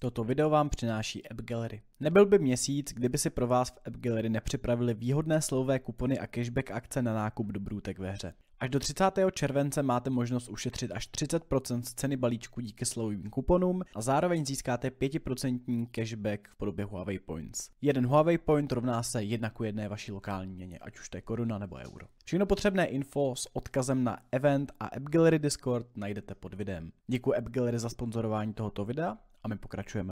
Toto video vám přináší App Gallery. Nebyl by měsíc, kdyby si pro vás v App Gallery nepřipravili výhodné slovové kupony a cashback akce na nákup dobrůtek ve hře. Až do 30. července máte možnost ušetřit až 30% z ceny balíčku díky slovovým kuponům a zároveň získáte 5% cashback v podobě Huawei Points. Jeden Huawei Point rovná se jedna ku jedné vaší lokální měně, ať už to je koruna nebo euro. Všechno potřebné info s odkazem na event a AppGallery Discord najdete pod videem. Děkuji AppGallery za sponzorování tohoto videa a my pokračujeme.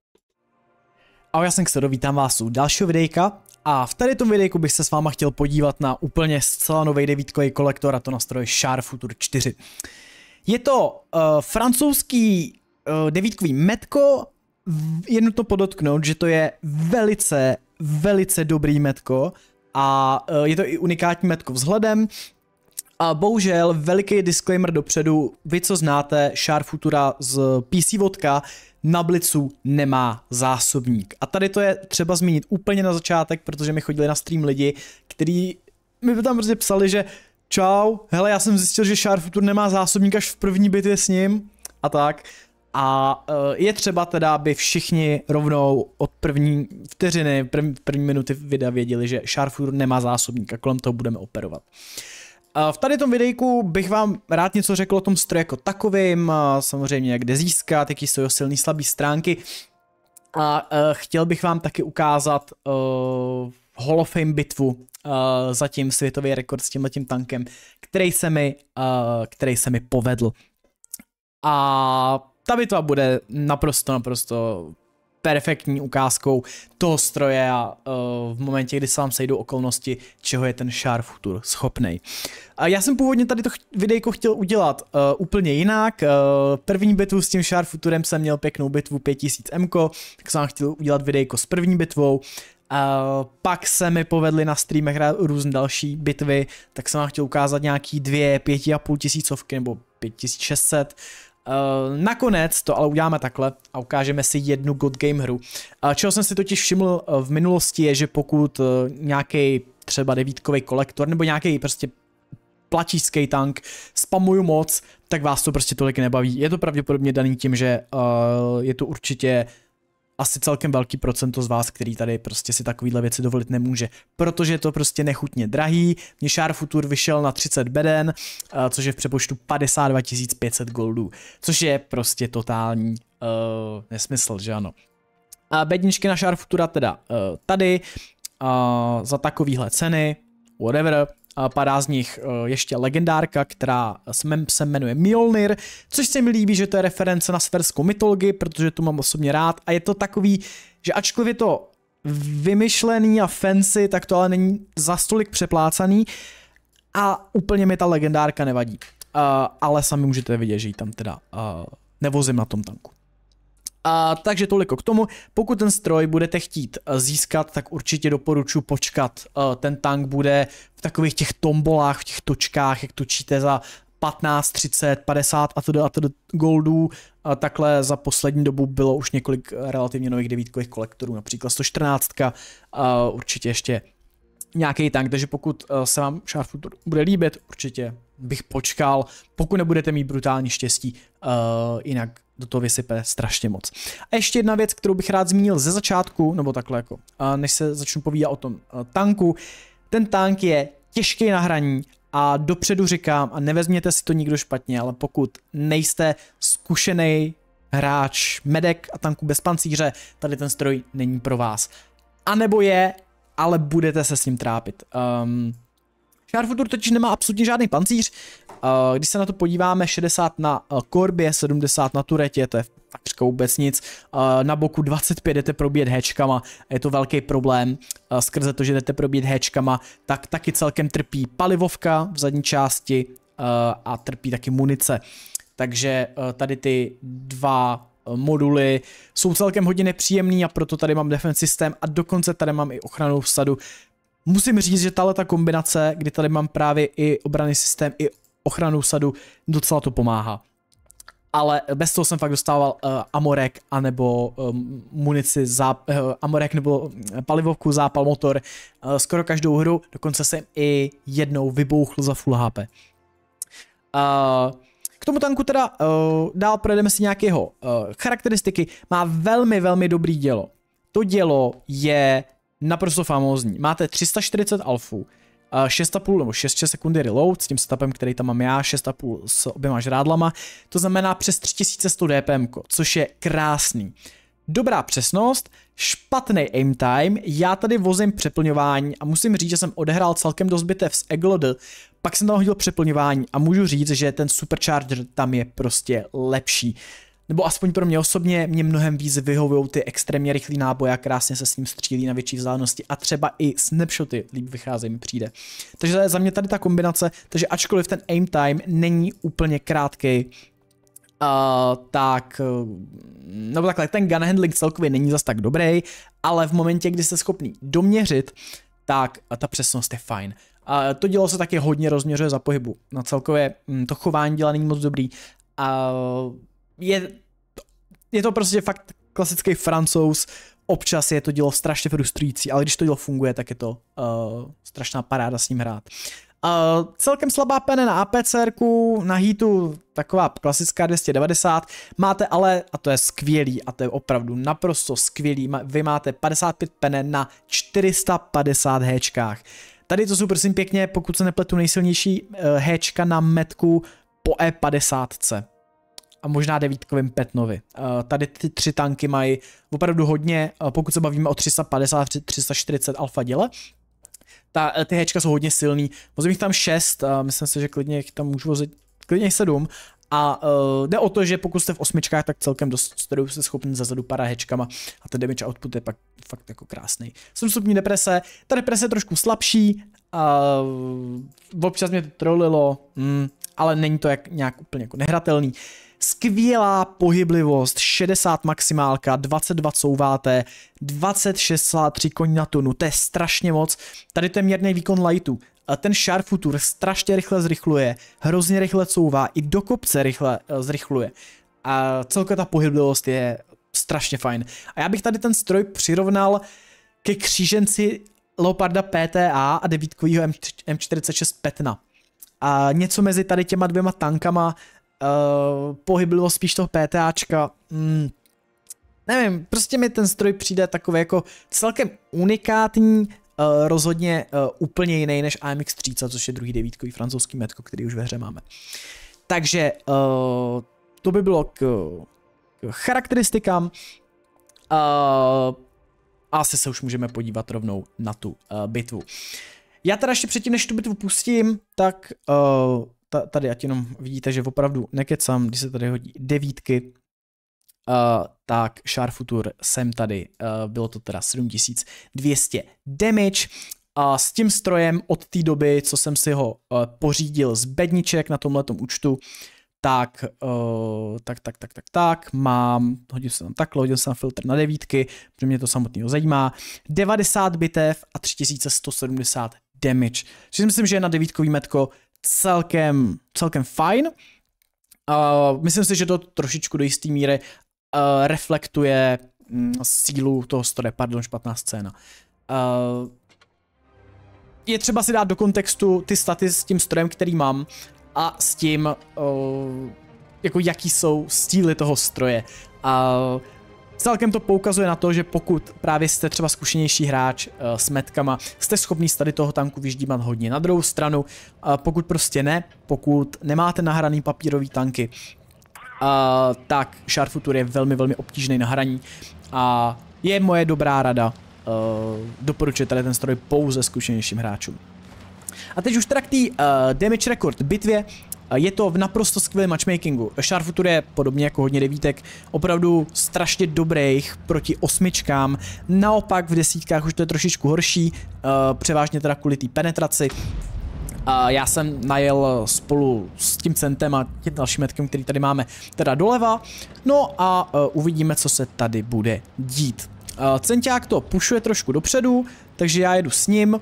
Ahoj, já jsem Xero, vítám vás u dalšího videjka a v tady tom videjku bych se s váma chtěl podívat na úplně zcela nový devítkový kolektor a to na stroj Char Future 4. Je to uh, francouzský uh, devítkový metko, jedno to podotknout, že to je velice, velice dobrý metko, a eh, je to i unikátní metko vzhledem, a bohužel veliký disclaimer dopředu, vy co znáte Shar Futura z PC Vodka, na Blitzu nemá zásobník. A tady to je třeba zmínit úplně na začátek, protože mi chodili na stream lidi, kteří mi tam prostě psali, že čau, hele já jsem zjistil, že Shar Futur nemá zásobník až v první bitvě s ním a tak. A eh, je třeba teda, aby všichni rovnou od první vteřiny, první, první minuty videa věděli, že Futur nemá zásobník a kolem toho budeme operovat. Uh, v tady tom videjku bych vám rád něco řekl o tom stroji jako takovým, samozřejmě jak jde získat, jaký jsou jeho silný slabý stránky. A e, chtěl bych vám taky ukázat uh, Hall of Fame bitvu uh, tím světový rekord s tímhletím tankem, který se mi, uh, který se mi povedl. A ta bitva bude naprosto, naprosto perfektní ukázkou toho stroje a eh, v momentě, kdy se vám sejdou okolnosti, čeho je ten šár Futur schopný. já jsem původně tady to videjko chtěl udělat uh, úplně jinak. Uh, první bitvu s tím šár Futurem jsem měl pěknou bitvu 5000 M, tak jsem chtěl udělat videjko s první bitvou. Uh, pak se mi povedly na streamech různé další bitvy, tak jsem vám chtěl ukázat nějaký dvě, pěti a půl tisícovky nebo 5600 Uh, nakonec to ale uděláme takhle a ukážeme si jednu God Game hru. Uh, čeho jsem si totiž všiml uh, v minulosti je, že pokud uh, nějaký třeba devítkový kolektor nebo nějaký prostě platíský tank, spamuju moc, tak vás to prostě tolik nebaví. Je to pravděpodobně daný tím, že uh, je to určitě uh, asi celkem velký procento z vás, který tady prostě si takovýhle věci dovolit nemůže, protože je to prostě nechutně drahý. Mně Shar Futur vyšel na 30 beden, eh, což je v přepočtu 52 500 goldů, což je prostě totální uh, nesmysl, že ano. A bedničky na Shar Futura teda uh, tady, uh, za takovýhle ceny, whatever, padá z nich eh, ještě legendárka, která se jmenuje Mjolnir, což se mi líbí, že to je reference na severskou mytologii, protože tu mám osobně rád a je to takový, že ačkoliv je to vymyšlený a fancy, tak to ale není za stolik přeplácaný a úplně mi ta legendárka nevadí. Uh, ale sami můžete vidět, že ji tam teda uh, nevozím na tom tanku. A takže toliko k tomu. Pokud ten stroj budete chtít eh, získat, tak určitě doporučuji počkat. Eh, ten tank bude v takových těch tombolách, v těch točkách, jak točíte za 15, 30, 50 a to a to goldů. A takhle za poslední dobu bylo už několik eh, relativně nových devítkových kolektorů, například 114, a určitě ještě nějaký tank, takže pokud se vám šarfu bude líbit, určitě bych počkal, pokud nebudete mít brutální štěstí, uh, jinak do toho vysype strašně moc. A ještě jedna věc, kterou bych rád zmínil ze začátku, nebo takhle jako, než se začnu povídat o tom eh, tanku. Ten tank je těžký na hraní a dopředu říkám, a nevezměte si to nikdo špatně, ale pokud nejste zkušený hráč medek a tanku bez pancíře, tady ten stroj není pro vás. A nebo je, ale budete se s ním trápit. Um, Scarfutur totiž nemá absolutně žádný pancíř. Když se na to podíváme, 60 na eh, korbě, 70 na turetě, to je takřka vůbec nic. Na boku 25 jdete probíjet hečkama, je to velký problém. Eh, skrze to, že jdete probíjet hečkama, tak taky celkem trpí palivovka v zadní části eh, a trpí taky munice. Takže tady ty dva moduly jsou celkem hodně nepříjemný a proto tady mám defense systém a dokonce tady mám i ochranu vsadu, Musím říct, že tahle ta kombinace, kdy tady mám právě i obrany systém, i ochranu sadu, docela to pomáhá. Ale bez toho jsem fakt dostával uh, amorek anebo um, ehm, munici, za uh, amorek nebo eh, palivovku, zápal motor uh, skoro každou hru, dokonce jsem i jednou vybouchl za full HP. Uh, k tomu tanku teda uh, dál projdeme si nějakého uh, charakteristiky. Má velmi, velmi dobrý dělo. To dělo je naprosto famózní. Máte 340 alfů, 6,5 nebo 6, sekundy reload s tím setupem, který tam mám já, 6,5 s oběma žrádlama, to znamená přes 3100 dpm, což je krásný. Dobrá přesnost, špatný aim time, já tady vozím přeplňování a musím říct, že jsem odehrál celkem dost bitev s Eglod, pak jsem tam hodil přeplňování a můžu říct, že ten supercharger tam je prostě lepší nebo aspoň pro mě osobně, mě mnohem víc vyhovují ty extrémně rychlý náboje a krásně se s ním střílí na větší vzdálenosti a třeba i snapshoty líp vycházejí mi přijde. Takže za mě tady ta kombinace, takže ačkoliv ten aim time není úplně krátký, Uh, tak, nebo takhle, ten gun handling celkově není zas tak dobrý, ale v momentě, kdy jste schopný doměřit, tak ta přesnost je fajn. A to dělo se taky hodně rozměřuje za pohybu. No celkově hm, to chování dělá není moc dobrý. A je, je to prostě fakt klasický francouz, občas je to dílo strašně frustrující, ale když to dílo funguje, tak je to uh, strašná paráda s ním hrát. Uh, celkem slabá pene na APCR, na hitu taková klasická 290, máte ale, a to je skvělý, a to je opravdu naprosto skvělý, vy máte 55 pene na 450 hečkách. Tady to jsou prosím pěkně, pokud se nepletu, nejsilnější héčka eh, na metku po E50 a možná devítkovým Petnovi. Eh, tady ty tři tanky mají opravdu hodně, eh, pokud se bavíme o 350, 340 alfa děle, ta, eh, ty hečka jsou hodně silný, vozím jich tam šest, myslím si, že klidně jich tam můžu vozit klidně sedm, a uh, jde o to, že pokud jste v osmičkách, tak celkem dost studiu jste schopni zazadu para hečkama a ten damage output je pak fakt jako krásný. Jsem stupní deprese, ta deprese je trošku slabší, uh, občas mě to trolilo, mm, hm, ale není to jak nějak úplně jako nehratelný. Skvělá pohyblivost, 60 maximálka, 22 couváté, 26,3 koní na tunu, to je strašně moc. Tady ten měrný výkon lightu, ten Sharp Futur strašně rychle zrychluje, hrozně rychle couvá, i do kopce rychle eh, zrychluje. A celková ta pohyblivost je strašně fajn. A já bych tady ten stroj přirovnal ke kříženci Leoparda PTA a devítkovýho M46 Petna. A něco mezi tady těma dvěma tankama Eh, pohyblivost spíš toho PTAčka. Mm, nevím, prostě mi ten stroj přijde takový jako celkem unikátní, Uh, rozhodně uh, úplně jiný než AMX 30, což je druhý devítkový francouzský metko, který už ve hře máme. Takže uh, to by bylo k, k charakteristikám. Uh, asi se už můžeme podívat rovnou na tu uh, bitvu. Já teda ještě předtím, než tu bitvu pustím, tak uh, ta, tady ať jenom vidíte, že opravdu nekecám, když se tady hodí devítky, Uh, tak Sharp Futur jsem tady, uh, bylo to teda 7200 damage a s tím strojem od té doby, co jsem si ho uh, pořídil z bedniček na tomhletom účtu, tak, uh, tak, tak, tak, tak, tak, mám, hodil jsem tam takhle, hodil jsem filtr na devítky, protože mě to samotného zajímá, 90 bitev a 3170 damage, což si myslím, že je na devítkový metko celkem, celkem fajn. Uh, myslím si, že to trošičku do jisté míry uh, reflektuje mm, sílu toho stroje, pardon, špatná scéna. Uh, je třeba si dát do kontextu ty staty s tím strojem, který mám a s tím, uh, jako jaký jsou stíly toho stroje. Uh, Celkem to poukazuje na to, že pokud právě jste třeba zkušenější hráč eh, s metkama, jste schopný z tady toho tanku vyždímat hodně. Na druhou stranu, eh, pokud prostě ne, pokud nemáte nahraný papírový tanky, eh, tak Sharfutur je velmi, velmi obtížný na hraní a je moje dobrá rada doporučit tady ten stroj pouze zkušenějším hráčům. A teď už teda k té uh, damage record bitvě. Je to v naprosto skvělém matchmakingu. Sharfutur je podobně jako hodně devítek opravdu strašně dobrých proti osmičkám. Naopak v desítkách už to je trošičku horší, eh, převážně teda kvůli té penetraci. A já jsem najel spolu s tím centem a tím dalším metkem, který tady máme, teda doleva. No a eh, uvidíme, co se tady bude dít. Eh, Centiák to pušuje trošku dopředu, takže já jedu s ním.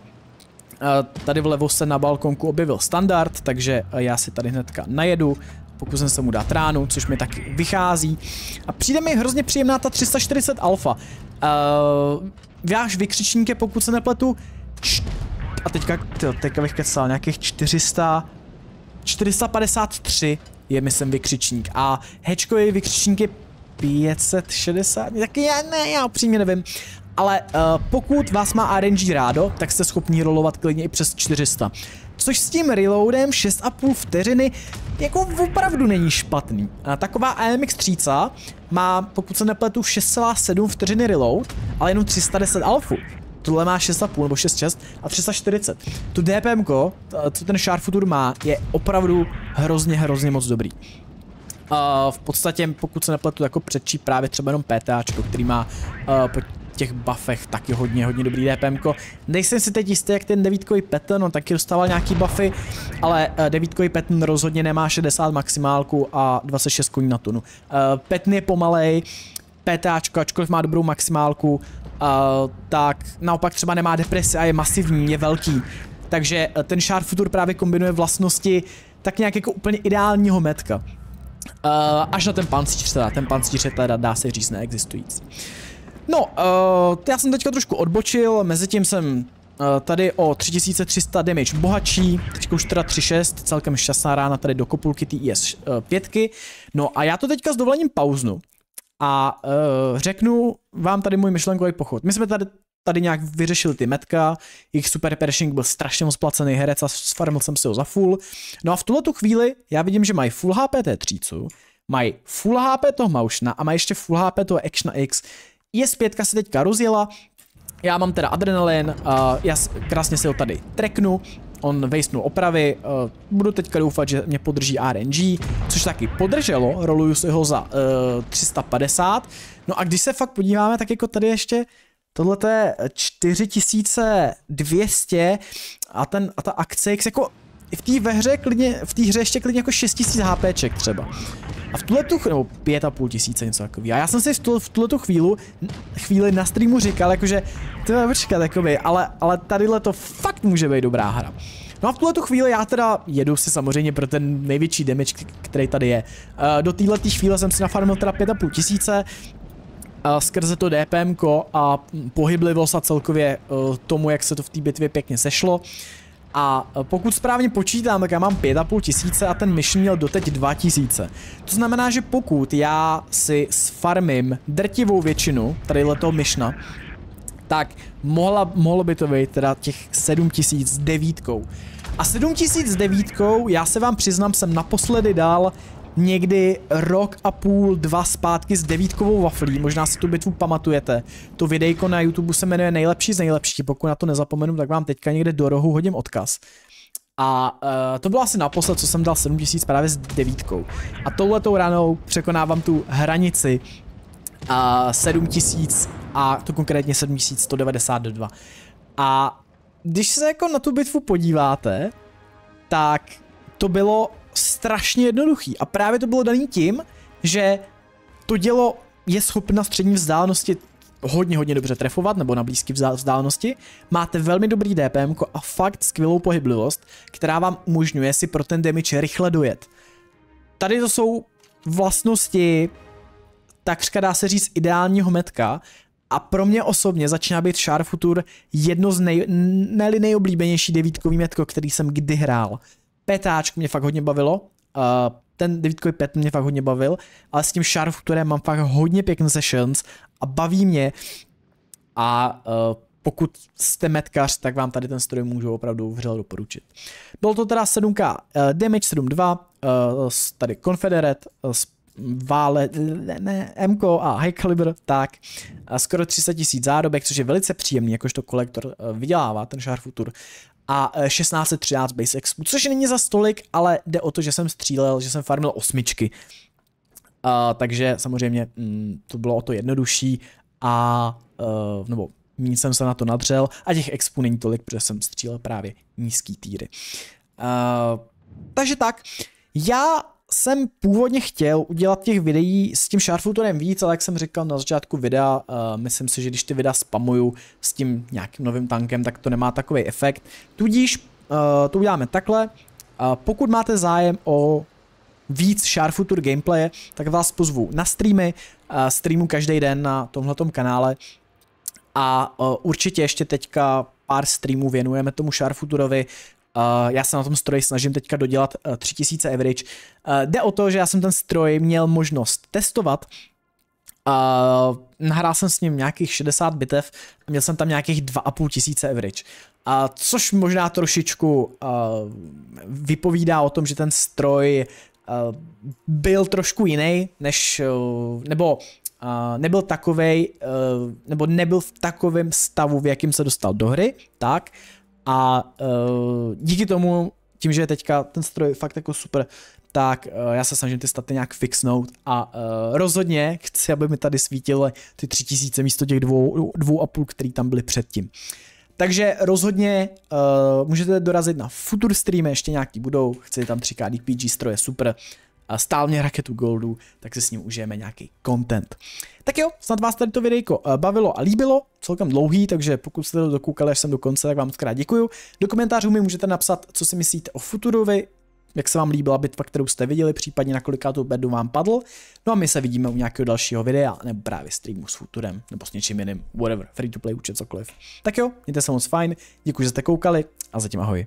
Tady vlevo se na balkonku objevil standard, takže já si tady hnedka najedu, pokusím se mu dát ránu, což mi taky vychází. A přijde mi hrozně příjemná ta 340 alfa. Uh, váš vykřičník je, pokud se nepletu, a teďka, teďka bych kecal, nějakých 400, 453 je myslím vykřičník a hečkový vykřičník je 560, tak já ne, já upřímně nevím, ale uh, pokud vás má RNG rádo, tak jste schopni rolovat klidně i přes 400. Což s tím reloadem 6,5 vteřiny jako opravdu není špatný. A taková AMX 30 má, pokud se nepletu, 6,7 vteřiny reload, ale jenom 310 alfu. Tohle má 6,5 nebo 6,6 a 340. Tu DPM, co ten Sharfutur má, je opravdu hrozně, hrozně moc dobrý. Uh, v podstatě, pokud se nepletu, jako předčí právě třeba jenom PTAčko, který má uh, těch buffech taky hodně, hodně dobrý DPM. -ko. Nejsem si teď jistý, jak ten devítkový Patton, on no, taky dostával nějaký buffy, ale eh, devítkový Patton rozhodně nemá 60 maximálku a 26 koní na tunu. Eh, Patton je pomalej, PTAčko, ačkoliv má dobrou maximálku, eh, tak naopak třeba nemá depresi a je masivní, je velký. Takže ten Sharp Futur právě kombinuje vlastnosti tak nějak jako úplně ideálního metka. Uh, až na ten pancíř teda, ten pancíř je teda dá se říct neexistující. No, uh, já jsem teďka trošku odbočil, mezi tím jsem eh, tady o 3300 damage bohatší, teď už teda 3.6, celkem šťastná rána tady do kopulky ty IS 5. No a já to teďka s dovolením pauznu a uh, řeknu vám tady můj myšlenkový pochod. My jsme tady tady nějak vyřešili ty metka, jejich super pershing byl strašně moc placený herec a sfarmil jsem si ho za full. No a v tuhle tu chvíli já vidím, že mají full HP té třícu, mají full HP toho Maušna a mají ještě full HP toho Action X. Je5 se teďka rozjela, já mám teda adrenalin, uh, já krásně si ho tady treknu, on vejsnul opravy, uh, budu teďka doufat, že mě podrží RNG, což taky podrželo, roluju si ho za uh, eh, 350, no a když se fakt podíváme, tak jako tady ještě tohle je 4200 a, ten, a ta akce X jako v té ve hře klidně, v té hře ještě klidně jako 6000 HPček třeba. A v tuhle tu nebo pět a půl tisíce něco takový. A já jsem si v, tu, v tuhle tu chvíli, chvíli na streamu říkal, jakože, je počkat, jakoby, ale, ale tadyhle to fakt může být dobrá hra. No a v tuhle tu chvíli já teda jedu si samozřejmě pro ten největší damage, který tady je. Eh, do téhle chvíle jsem si nafarmil teda pět a půl tisíce, eh, skrze to DPM a pohyblivost a celkově eh, tomu, jak se to v té bitvě pěkně sešlo. A e, pokud správně počítám, tak já mám 5,5 tisíce a ten mission měl doteď 2 tisíce. To znamená, že pokud já si sfarmím drtivou většinu tady toho myšna, tak mohla, mohlo by to být teda těch 7 tisíc s devítkou. A 7 tisíc s devítkou, já se vám přiznám, jsem naposledy dal někdy rok a půl, dva zpátky s devítkovou waflí, možná si tu bitvu pamatujete. To videjko na YouTube se jmenuje Nejlepší z nejlepší, pokud na to nezapomenu, tak vám teďka někde do rohu hodím odkaz. A uh, to bylo asi naposled, co jsem dal 7000 právě s devítkou. A touhletou ranou překonávám tu hranici uh, eh, 7000 a to konkrétně 7192. A když se jako na tu bitvu podíváte, tak to bylo strašně jednoduchý. A právě to bylo daný tím, že to dělo je schopna střední vzdálenosti hodně, hodně dobře trefovat, nebo na blízké vzdálenosti. Máte velmi dobrý DPM a fakt skvělou pohyblivost, která vám umožňuje si pro ten damage rychle dojet. Tady to jsou vlastnosti takřka dá se říct ideálního metka a pro mě osobně začíná být Sharp Futur jedno z nej, ne nejoblíbenější devítkový metko, který jsem kdy hrál. Petáčku mě fakt hodně bavilo. Uh, ten devítkový pet mě fakt hodně bavil, ale s tím které mám fakt hodně pěkný sessions a baví mě. A uh, pokud jste metkař, tak vám tady ten stroj můžu opravdu vřel doporučit. Byl to teda 7K uh, e, Damage 7.2, uh, e, tady Confederate, uh, vále, ne, ne, MK a High Caliber, tak skoro 300 tisíc zárobek, což je velice příjemný, jakožto kolektor vydělává ten Shar Futur a 1613 base expu, což není za stolik, ale jde o to, že jsem střílel, že jsem farmil osmičky. Uh, takže samozřejmě mm, to bylo o to jednodušší a uh, nebo méně jsem se na to nadřel a těch expů není tolik, protože jsem střílel právě nízký týry. Uh, takže tak, já jsem původně chtěl udělat těch videí s tím sharefooterem víc, ale jak jsem říkal na začátku videa, uh, myslím si, že když ty videa spamuju s tím nějakým novým tankem, tak to nemá takový efekt. Tudíž uh, to uděláme takhle. Uh, pokud máte zájem o víc sharefooter gameplaye, tak vás pozvu na streamy, uh, streamu každý den na tomhletom kanále a uh, určitě ještě teďka pár streamů věnujeme tomu Sharfuturovi Eh, já se na tom stroji snažím teďka dodělat uh, eh, 3000 average. Uh, jde o to, že já jsem ten stroj měl možnost testovat, Uh, nahrál jsem s ním nějakých 60 bitev a měl jsem tam nějakých 2500 tisíce average. A což možná trošičku uh, vypovídá o tom, že ten stroj uh, byl trošku jiný, než, uh, nebo uh, nebyl takovej, uh, nebo nebyl v takovém stavu, v jakém se dostal do hry, tak. A uh, díky tomu, tím, že je teďka ten stroj fakt jako super, tak uh, já se snažím ty staty nějak fixnout a uh, rozhodně chci, aby mi tady svítily ty tři tisíce místo těch dvou, dvou a půl, který tam byly předtím. Takže rozhodně uh, můžete dorazit na Futur streamy, ještě nějaký budou, chci tam 3K DPG stroje, super stál mě raketu Goldu, tak si s ním užijeme nějaký content. Tak jo, snad vás tady to videjko eh, bavilo a líbilo, celkem dlouhý, takže pokud jste to dokoukali až sem do konce, tak vám moc krát děkuju. Do komentářů mi můžete napsat, co si myslíte o Futurovi, jak se vám líbila bitva, kterou jste viděli, případně na koliká tu bedu vám padl. No a my se vidíme u nějakého dalšího videa, nebo právě streamu s Futurem, nebo s něčím jiným, whatever, free to play, účet, cokoliv. Tak jo, mějte se moc fajn, děkuji, že jste koukali a zatím ahoj.